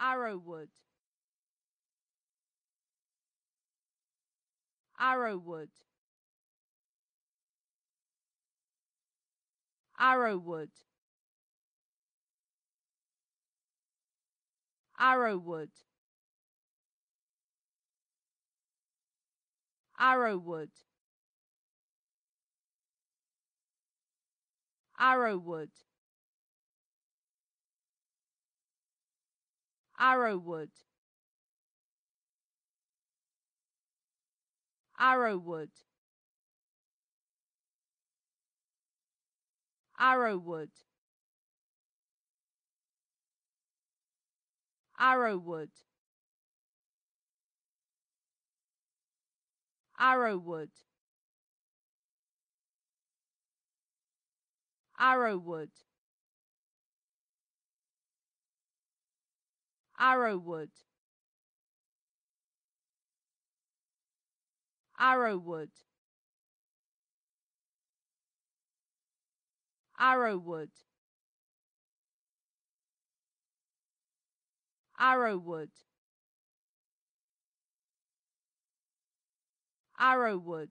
Arrowwood Arrowwood Arrowwood Arrowwood Arrowwood Arrowwood Arrowwood Arrowwood Arrowwood Arrowwood Arrowwood Arrowwood Arrowwood Arrowwood Arrowwood Arrowwood Arrowwood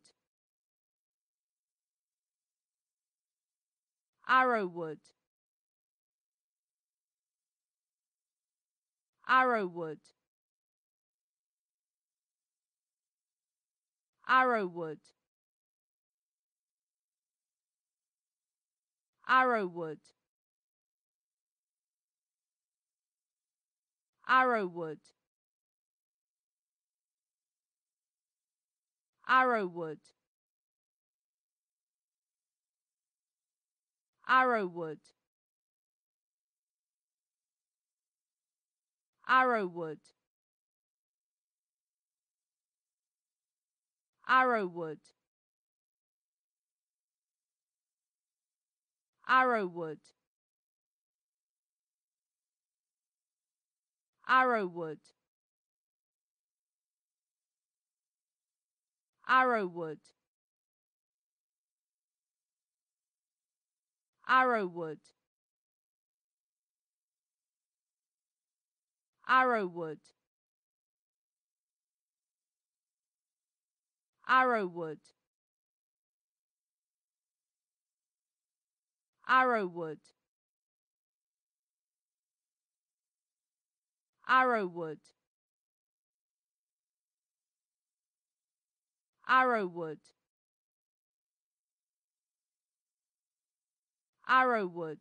Arrowwood Arrowwood Arrowwood Arrowwood Arrowwood Arrowwood Arrowwood Arrowwood Arrowwood Arrowwood Arrowwood Arrowwood Arrowwood Arrowwood Arrowwood Arrowwood Arrowwood Arrowwood Arrowwood